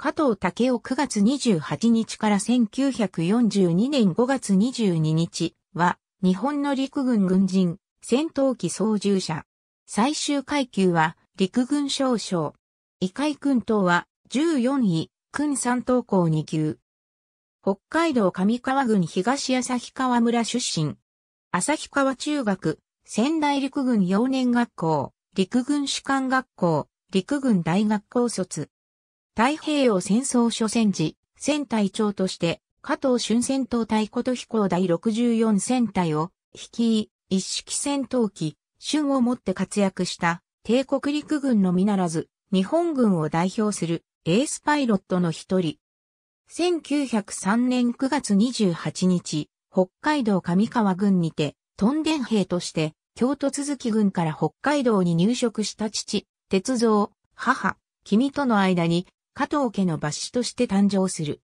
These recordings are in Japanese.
加藤武雄9月28日から1942年5月22日は、日本の陸軍軍人、戦闘機操縦者。最終階級は、陸軍少将。異界君等は、14位、君三等校2級。北海道上川郡東旭川村出身。旭川中学、仙台陸軍幼年学校、陸軍士官学校、陸軍大学校卒。太平洋戦争初戦時、戦隊長として、加藤春戦闘隊琴飛行第64戦隊を、率い、一式戦闘機、春をもって活躍した帝国陸軍のみならず、日本軍を代表するエースパイロットの一人。1903年9月28日、北海道上川郡にて、トンデン兵として、京都続き軍から北海道に入植した父、鉄蔵、母、君との間に加藤家の抜子として誕生する。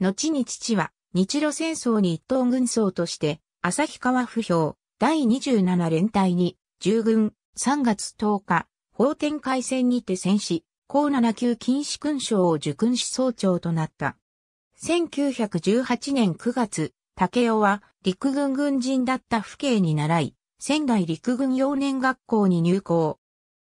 後に父は、日露戦争に一等軍曹として、旭川不評、第27連隊に、従軍、3月10日、法天海戦にて戦死、高7級禁止勲章を受勲し総長となった。1918年9月、竹雄は陸軍軍人だった父兄に習い、仙台陸軍幼年学校に入校。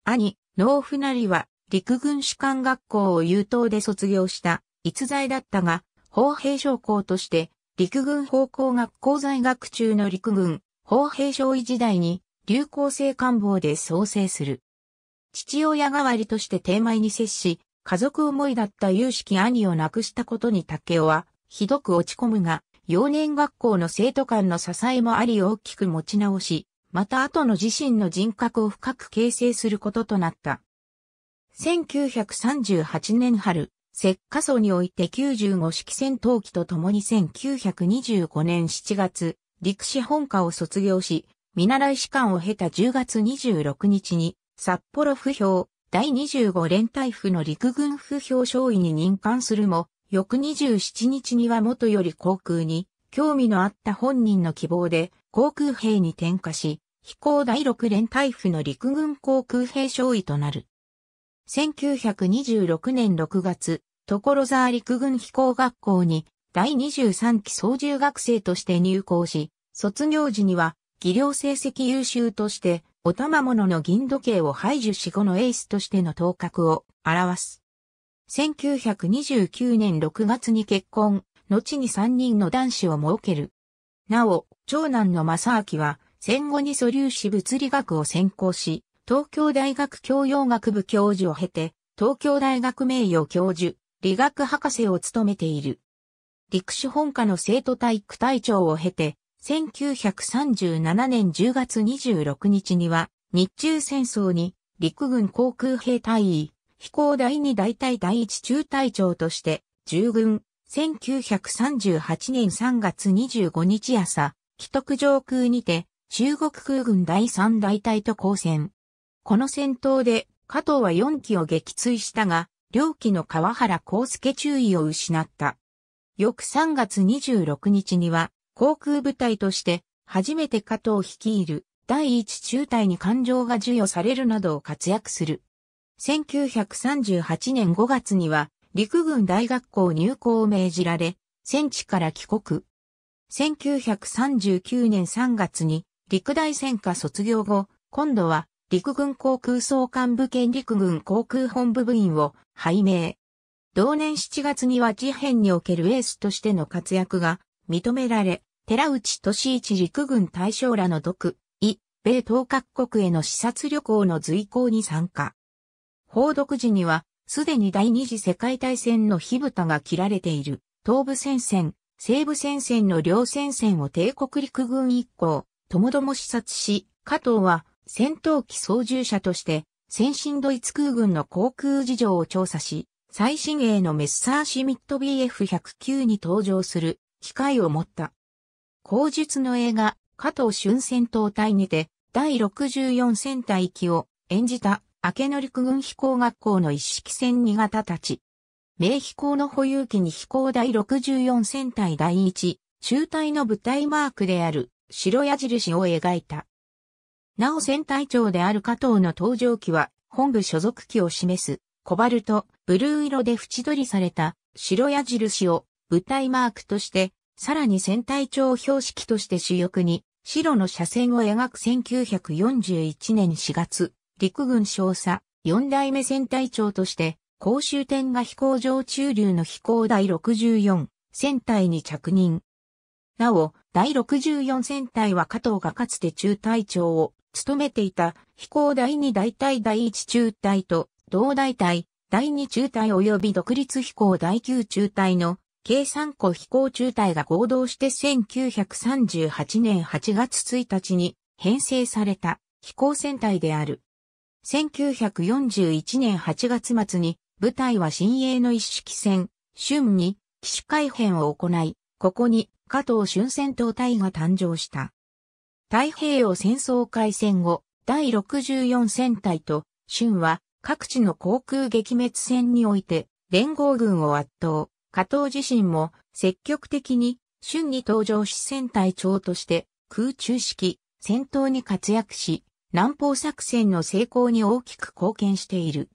兄、農夫なりは陸軍士官学校を優等で卒業した逸材だったが、砲兵将校として陸軍砲向学校在学中の陸軍砲兵将尉時代に流行性官房で創生する。父親代わりとして定前に接し、家族思いだった有識兄を亡くしたことに竹雄は、ひどく落ち込むが、幼年学校の生徒間の支えもあり大きく持ち直し、また後の自身の人格を深く形成することとなった。1938年春、石化層において95式戦闘機と共に1925年7月、陸士本科を卒業し、見習い士官を経た10月26日に、札幌府評第25連隊府の陸軍府評少尉に任官するも、翌27日には元より航空に、興味のあった本人の希望で、航空兵に転化し、飛行第6連隊府の陸軍航空兵少尉となる。1926年6月、所沢陸軍飛行学校に第23期操縦学生として入校し、卒業時には技量成績優秀として、お玉物の銀時計を排除し後のエースとしての頭角を表す。1929年6月に結婚、後に3人の男子を設ける。なお、長男の正明は、戦後に素粒子物理学を専攻し、東京大学教養学部教授を経て、東京大学名誉教授、理学博士を務めている。陸手本科の生徒体育隊長を経て、1937年10月26日には、日中戦争に陸軍航空兵隊員、飛行第2大隊第1中隊長として、従軍、1938年3月25日朝、既得上空にて、中国空軍第3大隊と交戦。この戦闘で加藤は4機を撃墜したが、両機の川原康介注意を失った。翌3月26日には、航空部隊として初めて加藤率いる第一中隊に感情が授与されるなどを活躍する。1938年5月には陸軍大学校入校を命じられ、戦地から帰国。1939年3月に陸大戦下卒業後、今度は陸軍航空総監部兼陸軍航空本部部員を拝命。同年7月には事変におけるエースとしての活躍が認められ、寺内俊一陸軍大将らの独、異、米東各国への視察旅行の随行に参加。報読時には、すでに第二次世界大戦の火蓋が切られている、東部戦線、西部戦線の両戦線を帝国陸軍一行、ともども視察し、加藤は戦闘機操縦者として、先進ドイツ空軍の航空事情を調査し、最新鋭のメッサーシミット BF109 に登場する機会を持った。後述の映画、加藤春戦闘隊にて、第64戦隊機を演じた、明則陸軍飛行学校の一式戦2型たち。名飛行の保有機に飛行第64戦隊第1、中隊の部隊マークである白矢印を描いた。なお戦隊長である加藤の登場機は、本部所属機を示す、コバルト、ブルー色で縁取りされた、白矢印を、舞台マークとして、さらに戦隊長標識として主翼に、白の斜線を描く1941年4月、陸軍少佐、四代目戦隊長として、公衆天が飛行場中流の飛行第64、戦隊に着任。なお、第64戦隊は加藤がかつて中隊長を勤めていた飛行第2大隊第1中隊と同大隊第2中隊及び独立飛行第9中隊の計3個飛行中隊が合同して1938年8月1日に編成された飛行船隊である。1941年8月末に部隊は新鋭の一式戦、春に機種改編を行い、ここに加藤春戦闘隊が誕生した。太平洋戦争開戦後、第64戦隊と、春は、各地の航空撃滅戦において、連合軍を圧倒。加藤自身も、積極的に、春に登場し戦隊長として、空中式、戦闘に活躍し、南方作戦の成功に大きく貢献している。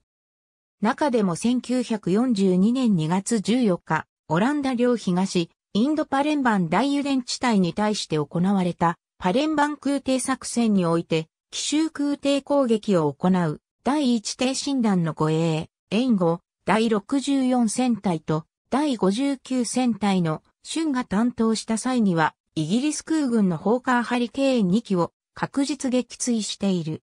中でも1942年2月14日、オランダ領東、インドパレンバン大油田地帯に対して行われたパレンバン空挺作戦において、奇襲空挺攻撃を行う、第一艇診断の護衛、援護、第64戦隊と第59戦隊の春が担当した際には、イギリス空軍のホーカーハリケーン2機を確実撃墜している。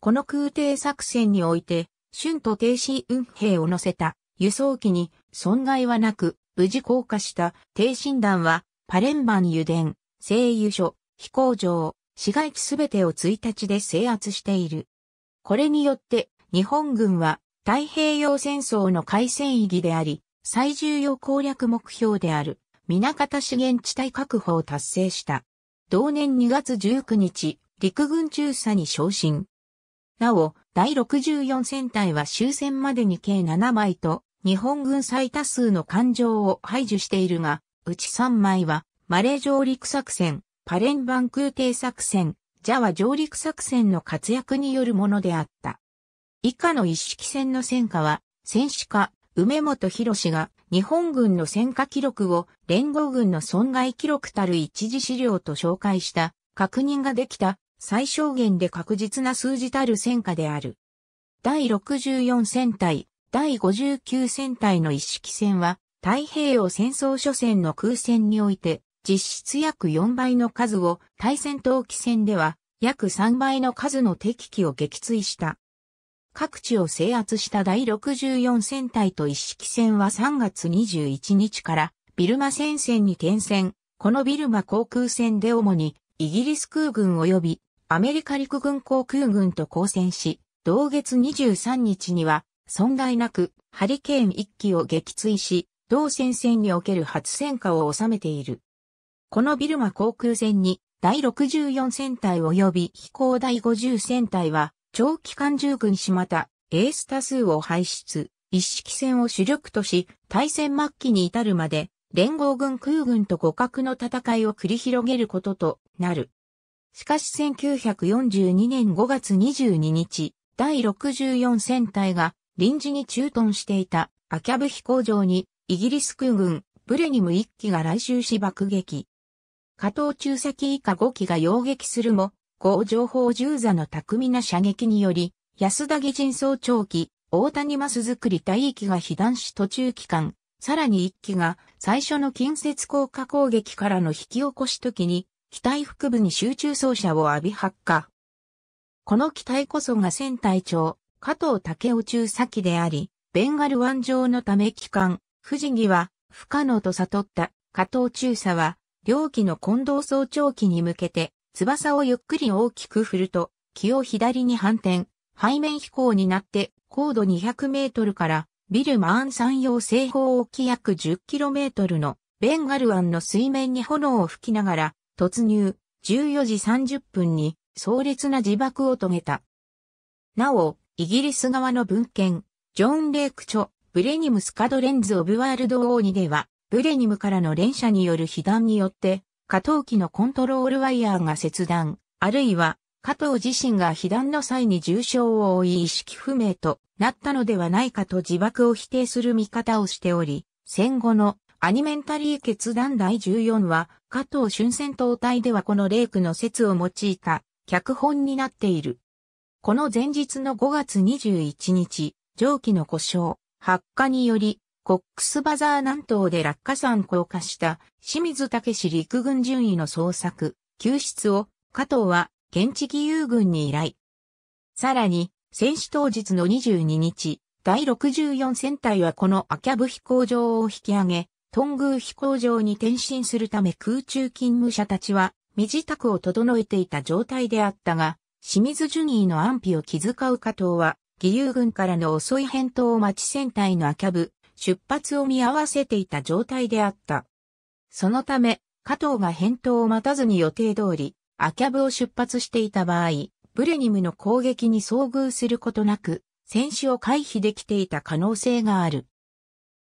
この空挺作戦において、春と停止運兵を乗せた輸送機に損害はなく、無事降下した低診断は、パレンバン油田、製油所、飛行場、市街地すべてを1日で制圧している。これによって日本軍は太平洋戦争の海戦意義であり、最重要攻略目標である、南方資源地帯確保を達成した。同年2月19日、陸軍中佐に昇進。なお、第64戦隊は終戦までに計7枚と、日本軍最多数の艦上を排除しているが、うち3枚は、マレー上陸作戦、パレンバン空挺作戦、ジャワ上陸作戦の活躍によるものであった。以下の一式戦の戦果は、戦士家、梅本博が日本軍の戦果記録を連合軍の損害記録たる一時資料と紹介した確認ができた最小限で確実な数字たる戦果である。第64戦隊、第59戦隊の一式戦は太平洋戦争初戦の空戦において実質約4倍の数を対戦闘機戦では約3倍の数の敵機を撃墜した。各地を制圧した第64戦隊と一式戦は3月21日からビルマ戦線に転戦。このビルマ航空戦で主にイギリス空軍及びアメリカ陸軍航空軍と交戦し、同月23日には損害なくハリケーン1機を撃墜し、同戦線における初戦果を収めている。このビルマ航空船に第64戦隊及び飛行第50戦隊は長期間従軍しまた、エース多数を排出、一式戦を主力とし、対戦末期に至るまで、連合軍空軍と互角の戦いを繰り広げることとなる。しかし1942年5月22日、第64戦隊が臨時に駐屯していたアキャブ飛行場にイギリス空軍ブレニム1機が来襲し爆撃。加藤中機以下5機が擁撃するも、後情報銃座の巧みな射撃により、安田義人総長機、大谷マス作り隊機が被弾し途中期間、さらに1機が最初の近接降下攻撃からの引き起こし時に、機体腹部に集中走射を浴び発火。この機体こそが船隊長、加藤武雄中佐機であり、ベンガル湾上のため機関、富士儀は不可能と悟った加藤中佐は、両機の混同早朝機に向けて、翼をゆっくり大きく振ると、気を左に反転、背面飛行になって、高度200メートルから、ビルマーン山陽西方沖約10キロメートルの、ベンガル湾の水面に炎を吹きながら、突入、14時30分に、壮烈な自爆を遂げた。なお、イギリス側の文献、ジョン・レイク著、ブレニムスカドレンズ・オブ・ワールド・オーニでは、ブレニムからの連射による被弾によって、加藤機のコントロールワイヤーが切断、あるいは、加藤自身が被弾の際に重傷を負い意識不明となったのではないかと自爆を否定する見方をしており、戦後のアニメンタリー決断第14は、加藤春戦闘隊ではこのレイクの説を用いた脚本になっている。この前日の5月21日、蒸気の故障、発火により、コックスバザー南東で落下山降下した清水武陸軍順位の捜索、救出を加藤は現地義勇軍に依頼。さらに、戦死当日の22日、第64戦隊はこのアキャブ飛行場を引き上げ、トングー飛行場に転身するため空中勤務者たちは身支度を整えていた状態であったが、清水ジュニーの安否を気遣う加藤は、義勇軍からの遅い返答を待ち戦隊のアキャブ、出発を見合わせていた状態であった。そのため、加藤が返答を待たずに予定通り、アキャブを出発していた場合、ブレニムの攻撃に遭遇することなく、戦死を回避できていた可能性がある。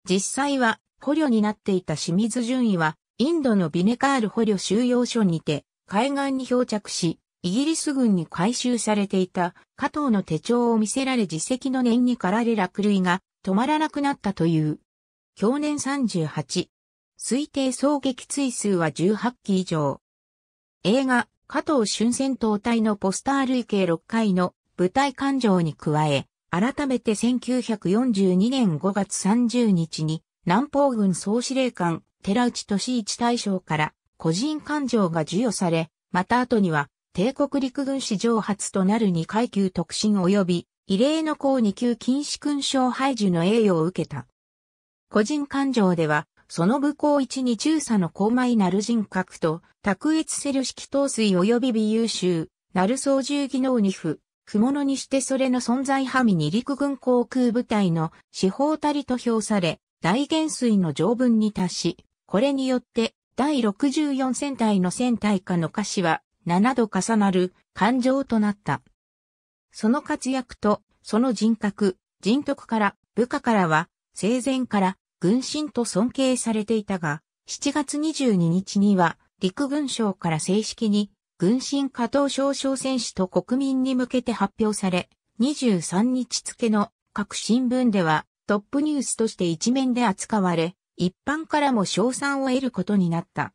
実際は、捕虜になっていた清水順位は、インドのビネカール捕虜収容所にて、海岸に漂着し、イギリス軍に回収されていた加藤の手帳を見せられ自責の念に駆られ落類が止まらなくなったという。去年38。推定総撃墜数は18機以上。映画、加藤春戦闘隊のポスター累計6回の舞台感情に加え、改めて1942年5月30日に南方軍総司令官寺内俊一大将から個人感情が授与され、また後には帝国陸軍史上初となる2階級特進及び異例の高2級禁止勲章排除の栄誉を受けた。個人感情では、その武功一に中佐の高米なる人格と、卓越せる式闘水及び美優秀、なる操縦技能に不、不物にしてそれの存在はみに陸軍航空部隊の司法たりと評され、大元帥の条文に達し、これによって第64戦隊の戦隊下の歌詞は7度重なる感情となった。その活躍と、その人格、人徳から、部下からは、生前から軍神と尊敬されていたが、7月22日には、陸軍省から正式に、軍神加藤少将選手と国民に向けて発表され、23日付の各新聞ではトップニュースとして一面で扱われ、一般からも賞賛を得ることになった。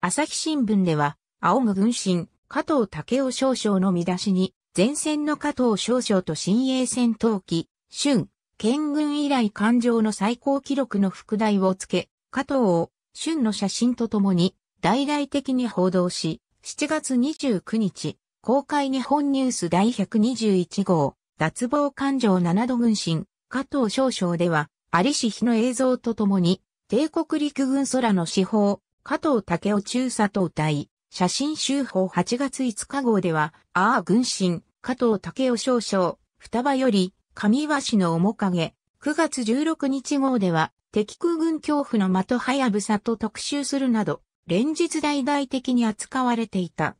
朝日新聞では、青軍神、加藤武雄少将の見出しに、前線の加藤少将と新鋭戦闘機、春、県軍以来艦上の最高記録の副題をつけ、加藤を春の写真とともに大々的に報道し、7月29日、公開日本ニュース第121号、脱帽艦上7度軍神、加藤少将では、有志日の映像とともに、帝国陸軍空の司法、加藤武雄中佐と歌い、写真集報8月5日号では、ああ軍神、加藤武雄少将、双葉より、上和氏の面影。9月16日号では、敵空軍恐怖の的はやぶさと特集するなど、連日大々的に扱われていた。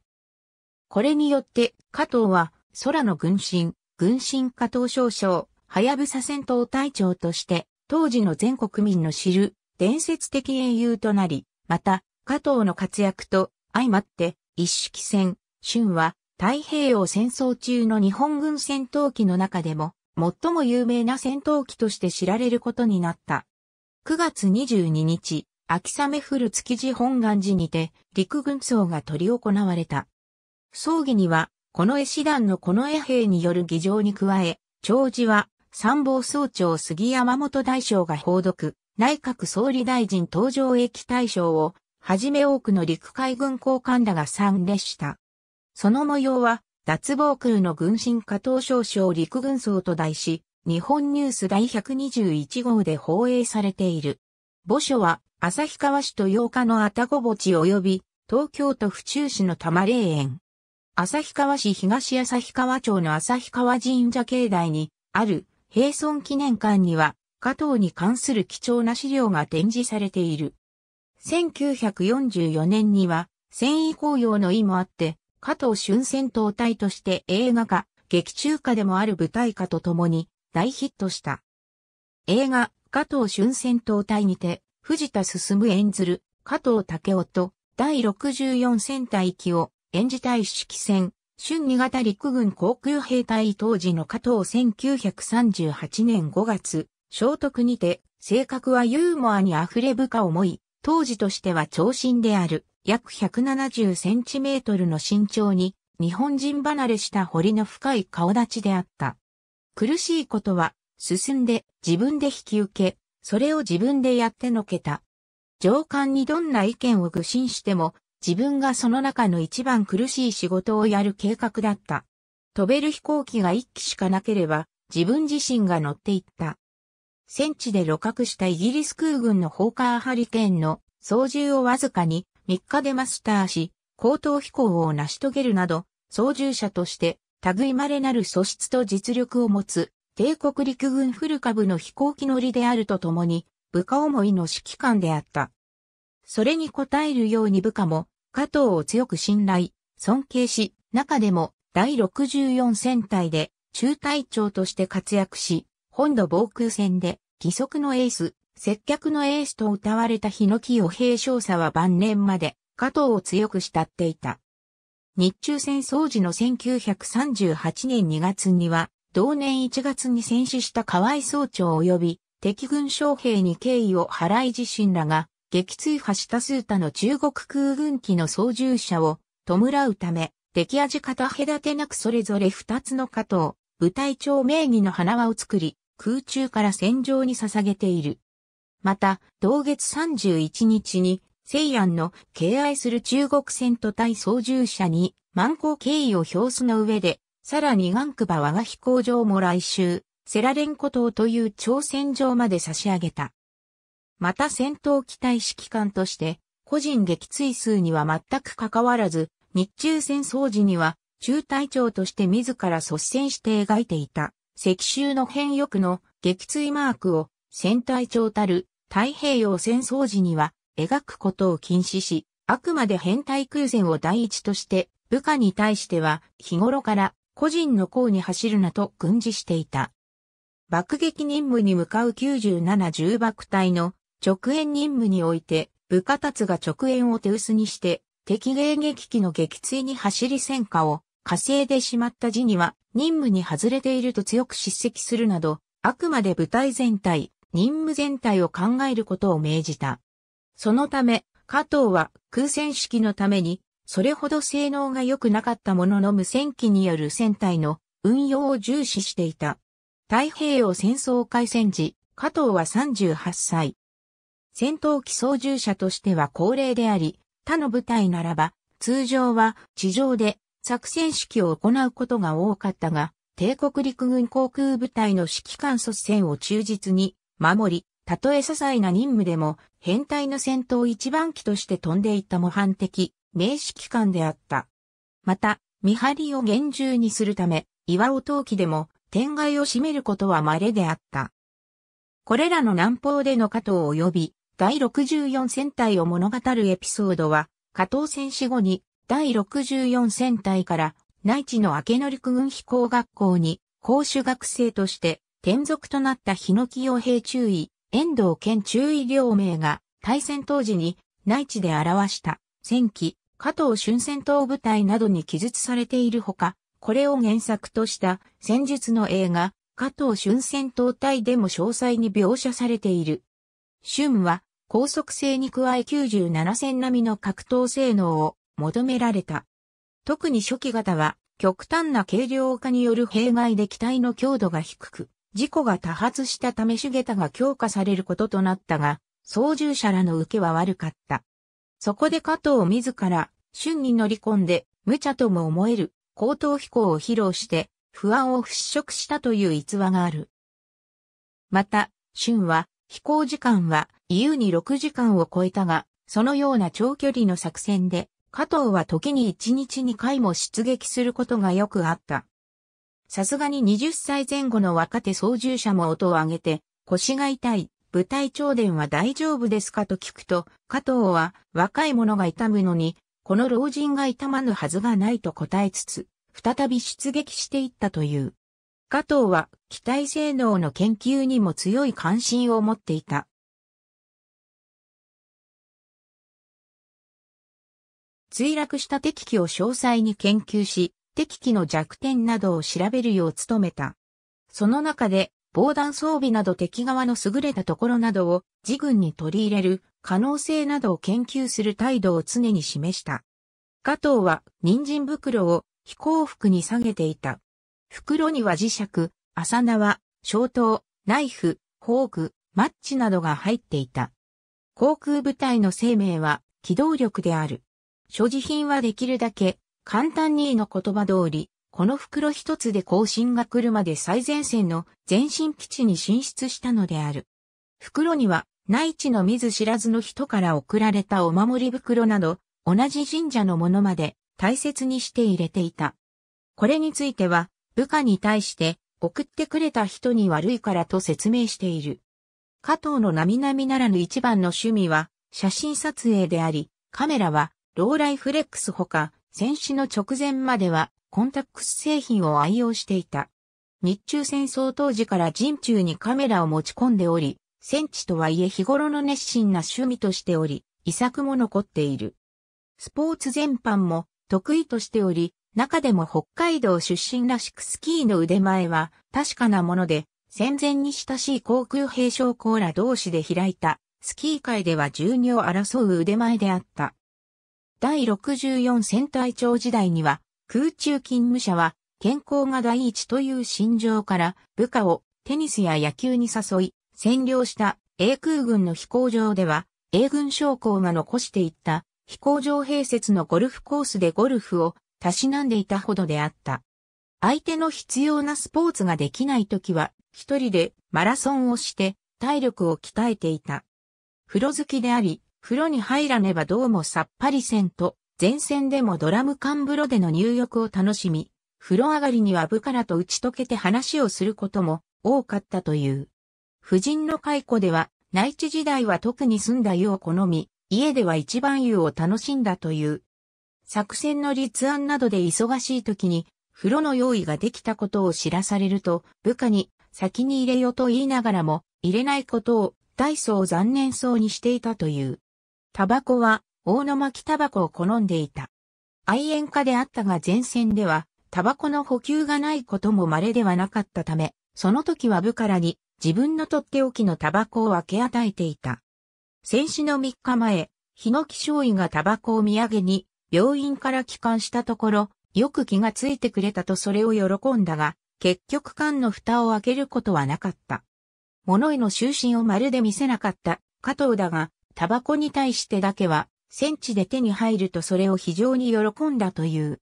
これによって、加藤は、空の軍神、軍神加藤少将、はやぶさ戦闘隊長として、当時の全国民の知る伝説的英雄となり、また、加藤の活躍と相まって、一式戦、春は太平洋戦争中の日本軍戦闘機の中でも、最も有名な戦闘機として知られることになった。9月22日、秋雨降る築地本願寺にて、陸軍葬が取り行われた。葬儀には、この絵師団のこの絵兵による儀場に加え、長寿は、参謀総長杉山本大将が報読、内閣総理大臣登場駅大将をはじめ多くの陸海軍高官らが参列した。その模様は、脱防空の軍神加藤少将陸軍曹と題し、日本ニュース第121号で放映されている。墓所は、旭川市と8日のたご墓地及び、東京都府中市の多摩霊園。旭川市東旭川町の旭川神社境内に、ある、平村記念館には、加藤に関する貴重な資料が展示されている。1944年には、戦意紅葉の意もあって、加藤春戦闘隊として映画化、劇中歌でもある舞台化とともに大ヒットした。映画、加藤春戦闘隊にて、藤田進演ずる、加藤武夫と、第64戦隊機を演じた指式戦、春2型陸軍航空兵隊当時の加藤1938年5月、聖徳にて、性格はユーモアに溢れ深思い、当時としては長身である約170センチメートルの身長に日本人離れした堀の深い顔立ちであった。苦しいことは進んで自分で引き受け、それを自分でやってのけた。上官にどんな意見を愚信しても自分がその中の一番苦しい仕事をやる計画だった。飛べる飛行機が一機しかなければ自分自身が乗っていった。戦地で露獲したイギリス空軍のホーカーハリケーンの操縦をわずかに3日でマスターし、高等飛行を成し遂げるなど、操縦者として類まれなる素質と実力を持つ、帝国陸軍フル株の飛行機乗りであるとともに、部下思いの指揮官であった。それに応えるように部下も、加藤を強く信頼、尊敬し、中でも第64戦隊で中隊長として活躍し、本土防空戦で義足のエース、接客のエースと歌われた日野清平少佐は晩年まで加藤を強く慕っていた。日中戦争時の1938年2月には、同年1月に戦死した河合総長及び敵軍将兵に敬意を払い自身らが撃墜破したスータの中国空軍機の操縦者を弔うため、敵味方隔てなくそれぞれ2つの加藤、部隊長名義の花輪を作り、空中から戦場に捧げている。また、同月31日に、西安の敬愛する中国船と対操縦者に万行敬意を表すの上で、さらにガンクバ我が飛行場も来週、セラレン古島という朝鮮場まで差し上げた。また戦闘機体指揮官として、個人撃墜数には全く関わらず、日中戦争時には中隊長として自ら率先して描いていた。石州の辺翼の撃墜マークを戦隊長たる太平洋戦争時には描くことを禁止し、あくまで変態空前を第一として部下に対しては日頃から個人の功に走るなと軍事していた。爆撃任務に向かう97重爆隊の直縁任務において部下達が直縁を手薄にして敵迎撃機の撃墜に走り戦果を稼いでしまった時には任務に外れていると強く叱責するなど、あくまで部隊全体、任務全体を考えることを命じた。そのため、加藤は空戦式のために、それほど性能が良くなかったものの無線機による戦隊の運用を重視していた。太平洋戦争開戦時、加藤は38歳。戦闘機操縦者としては高齢であり、他の部隊ならば、通常は地上で作戦指揮を行うことが多かったが、帝国陸軍航空部隊の指揮官率先を忠実に守り、たとえ些細な任務でも、編隊の戦闘一番機として飛んでいた模範的、名指揮官であった。また、見張りを厳重にするため、岩尾陶器でも、天外を占めることは稀であった。これらの南方での加藤及び、第64戦隊を物語るエピソードは、加藤戦死後に第64戦隊から内地の明則陸軍飛行学校に講習学生として転属となった日野洋平中尉、遠藤健中尉両名が対戦当時に内地で表した戦記、加藤春戦闘部隊などに記述されているほか、これを原作とした戦術の映画、加藤春戦闘隊でも詳細に描写されている。春は高速性に加え97戦並みの格闘性能を求められた。特に初期型は極端な軽量化による弊害で機体の強度が低く、事故が多発したため手下駄が強化されることとなったが、操縦者らの受けは悪かった。そこで加藤自ら、瞬に乗り込んで、無茶とも思える、高等飛行を披露して、不安を払拭したという逸話がある。また、春は、飛行時間は、優に6時間を超えたが、そのような長距離の作戦で、加藤は時に1日2回も出撃することがよくあった。さすがに20歳前後の若手操縦者も音を上げて、腰が痛い、舞台長電は大丈夫ですかと聞くと、加藤は若い者が痛むのに、この老人が痛まぬはずがないと答えつつ、再び出撃していったという。加藤は機体性能の研究にも強い関心を持っていた。墜落した敵機を詳細に研究し、敵機の弱点などを調べるよう努めた。その中で、防弾装備など敵側の優れたところなどを自軍に取り入れる可能性などを研究する態度を常に示した。加藤は人参袋を飛行服に下げていた。袋には磁石、浅縄、小刀、ナイフ、フォーク、マッチなどが入っていた。航空部隊の生命は機動力である。所持品はできるだけ、簡単にの言葉通り、この袋一つで更新が来るまで最前線の前進基地に進出したのである。袋には、内地の見ず知らずの人から送られたお守り袋など、同じ神社のものまで大切にして入れていた。これについては、部下に対して、送ってくれた人に悪いからと説明している。加藤の並々ならぬ一番の趣味は、写真撮影であり、カメラはローライフレックスほか、戦死の直前まではコンタックス製品を愛用していた。日中戦争当時から陣中にカメラを持ち込んでおり、戦地とはいえ日頃の熱心な趣味としており、遺作も残っている。スポーツ全般も得意としており、中でも北海道出身らしくスキーの腕前は確かなもので、戦前に親しい航空兵将校ら同士で開いたスキー界では12を争う腕前であった。第64戦隊長時代には、空中勤務者は、健康が第一という心情から部下をテニスや野球に誘い、占領した英空軍の飛行場では、英軍将校が残していった飛行場併設のゴルフコースでゴルフをたしなんでいたほどであった。相手の必要なスポーツができない時は、一人でマラソンをして体力を鍛えていた。風呂好きであり、風呂に入らねばどうもさっぱりせんと、前線でもドラム缶風呂での入浴を楽しみ、風呂上がりには部下らと打ち解けて話をすることも多かったという。夫人の解雇では、内地時代は特に澄んだ湯を好み、家では一番湯を楽しんだという。作戦の立案などで忙しい時に、風呂の用意ができたことを知らされると、部下に先に入れよと言いながらも、入れないことを大層残念そうにしていたという。タバコは、大野巻タバコを好んでいた。愛煙家であったが前線では、タバコの補給がないことも稀ではなかったため、その時は部からに自分のとっておきのタバコを分け与えていた。戦死の3日前、日野木少尉がタバコを土産に病院から帰還したところ、よく気がついてくれたとそれを喜んだが、結局缶の蓋を開けることはなかった。物への終身をまるで見せなかった加藤だが、タバコに対してだけは、戦地で手に入るとそれを非常に喜んだという。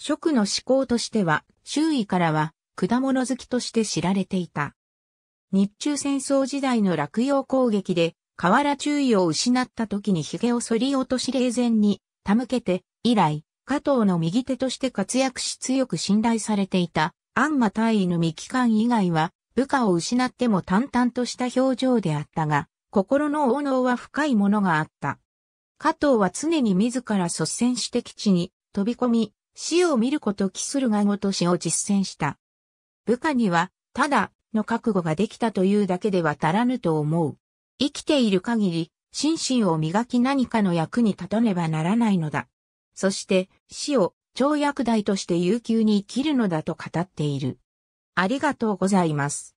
食の思考としては、周囲からは、果物好きとして知られていた。日中戦争時代の落葉攻撃で、河原注意を失った時に髭を剃り落とし冷前に、手向けて、以来、加藤の右手として活躍し強く信頼されていた、安間大尉の未帰還以外は、部下を失っても淡々とした表情であったが、心の応能は深いものがあった。加藤は常に自ら率先して基地に飛び込み、死を見ること期するがごと死を実践した。部下には、ただ、の覚悟ができたというだけでは足らぬと思う。生きている限り、心身を磨き何かの役に立たねばならないのだ。そして、死を超薬代として悠久に生きるのだと語っている。ありがとうございます。